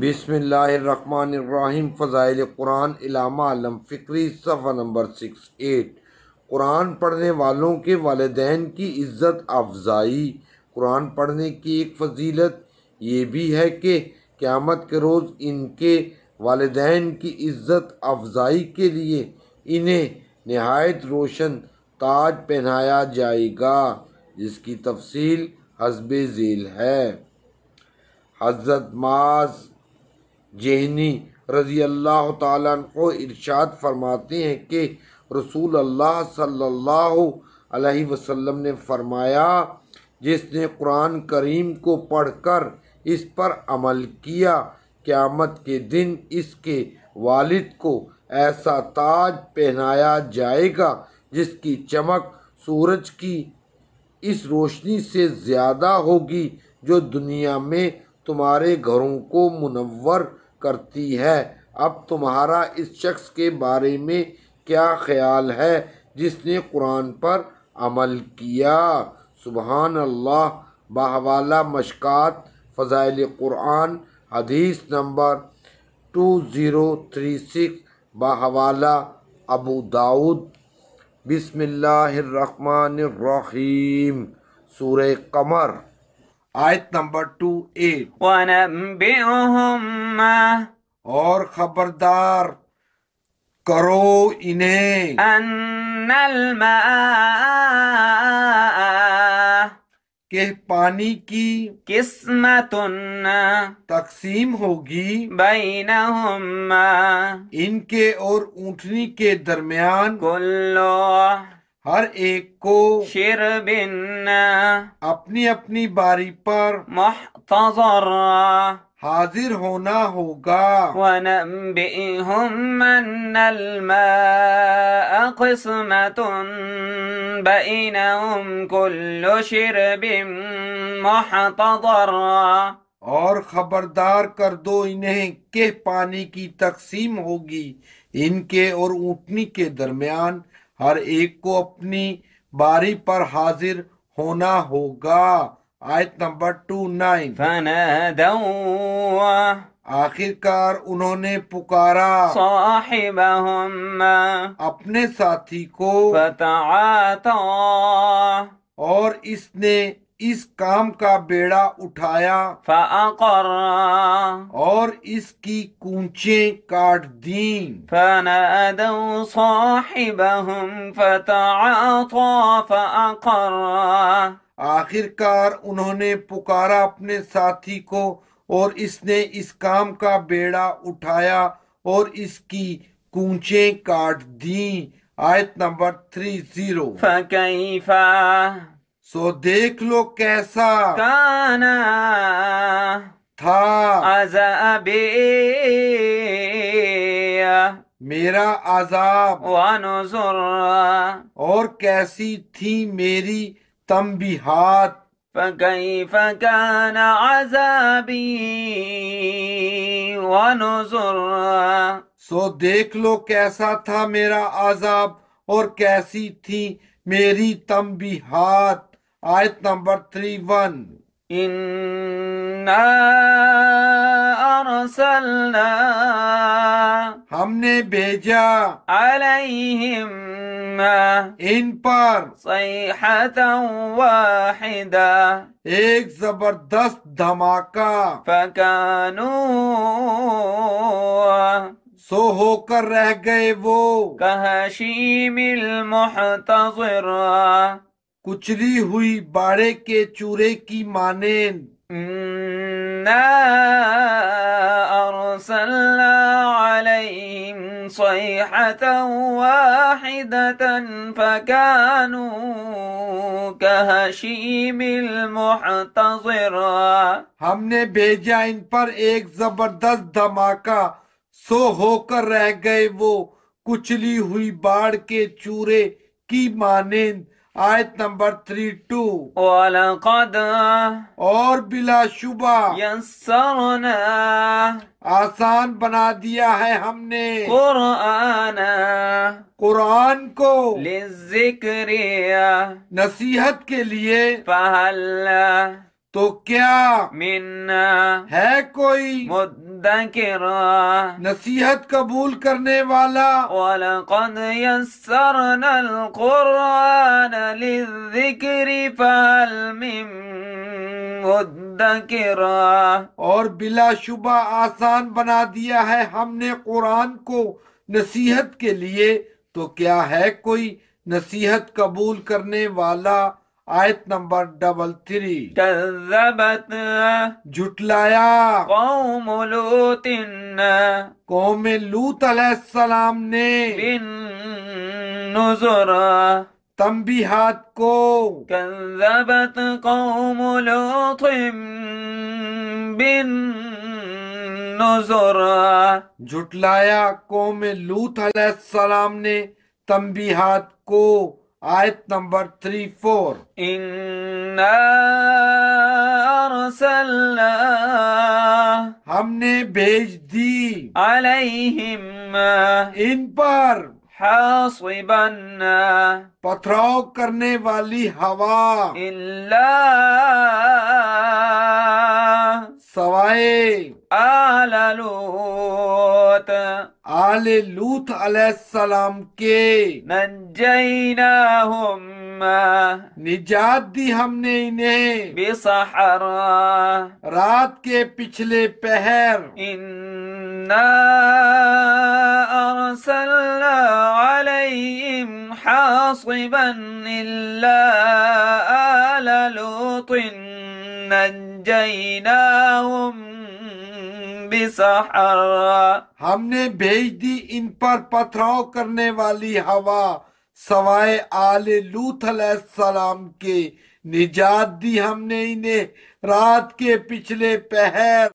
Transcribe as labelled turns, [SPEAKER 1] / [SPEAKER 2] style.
[SPEAKER 1] बिसमीम फ़ज़ाइल कुरान इलामा आलम फ़िक्री सफ़ा number six eight Quran पढ़ने वालों के वालदेन की इज़्ज़त अफजाई कुरान पढ़ने की एक फजीलत ये भी है कि क़्यामत के रोज़ इनके वालदेन की इज़्ज़त अफजाई के लिए इन्हें नहायत रोशन ताज पहनाया जाएगा जिसकी तफसील हसब झील है हजरत माज जहनी रज़ी अल्लाह को इरशाद फरमाते हैं कि रसूल अल्लाह सल्लल्लाहु अलैहि वसल्लम ने फरमाया जिसने कुरान करीम को पढ़कर इस पर अमल किया क़्यामत के दिन इसके वालिद को ऐसा ताज पहनाया जाएगा जिसकी चमक सूरज की इस रोशनी से ज़्यादा होगी जो दुनिया में तुम्हारे घरों को मुनवर करती है अब तुम्हारा इस शख्स के बारे में क्या ख्याल है जिसने कुरान पर अमल किया सुबहान अल्लाह बहवाला मशक़ात फ़जाइल कुरान हदीस number two zero three six बहवाला अबू दाऊद रहीम सूर कमर आयत नंबर टू एट
[SPEAKER 2] और खबरदार करो इन्हें के पानी की किस्मत तकसीम होगी बैना इनके और ऊँटनी के दरमियान कुल्लो हर एक को शेर बिन्ना अपनी अपनी बारी पर महतजर हाजिर होना होगा ونبئهم أن الماء शेर بينهم كل شرب और खबरदार
[SPEAKER 1] कर दो इन्हें के पानी की तकसीम होगी इनके और ऊटनी के दरमियान हर एक को अपनी बारी पर हाजिर होना होगा आयत नंबर टू नाइन
[SPEAKER 2] आखिरकार उन्होंने पुकारा अपने साथी को और इसने इस काम का बेड़ा उठाया और इसकी कूचे काट दी फनादो
[SPEAKER 1] आखिरकार उन्होंने पुकारा अपने साथी को और इसने इस काम का बेड़ा उठाया और इसकी कूचे काट
[SPEAKER 2] दी आयत नंबर थ्री जीरो सो देख लो कैसा काना था अजाबे मेरा आजाब वानुजुर और कैसी थी मेरी तंबीहात गई फकाना आजाबी वानुजुर सो देख लो कैसा था मेरा आजाब और कैसी थी मेरी तंबीहात آيت نمبر 31 إنا أرسلنا ہم نے بھیجا عليهم ان پر صيحة واحدة ایک زبردست دھماکہ فكانوا سو ہو کر رہ گئے وہ کہشیم المحتضر कुचली हुई बाड़े के चूरे की माने हमने भेजा इन पर एक
[SPEAKER 1] जबरदस्त धमाका सो होकर रह गए वो कुचली हुई बाढ़ के चूरे की मानिंद आयत नंबर थ्री टू
[SPEAKER 2] और बिला शुबा आसान बना दिया है हमने कुरान कुरान को ले नसीहत के लिए पहला तो क्या मिन्ना है कोई मुद्दा के नसीहत कबूल करने वाला वलकद यस्सरना القرآن للذكر فهل من मुद्दर
[SPEAKER 1] आसान बना दिया है हमने कुरान को नसीहत के लिए तो क्या है कोई नसीहत कबूल करने वाला आयत
[SPEAKER 2] नंबर डबल थ्री कजबत झुटलाया कौम लूतिन कौम लूत सलाम ने बिन नुजरा तंबीहात को कजबत कौम लूत बिन नुजरा झुटलाया कौम लूत सलाम ने तंबीहात को आयत नंबर थ्री फोर इन्ना हमने भेज दी अलैहिम इन पर पथराव करने वाली हवा इल्ला सवाए آل لوط آل لوط علیہ السلام کے ننجیناہم نجات دی ہم نے انہیں بسحرا رات کے پچھلے پہر انا ارسلنا علیہم حاصبا الا آل لوط ننجیناہم हमने भेज दी इन पर पथराव करने
[SPEAKER 1] वाली हवा सवाए आले लूथ सलाम के निजात दी हमने इन्हें रात के पिछले पहर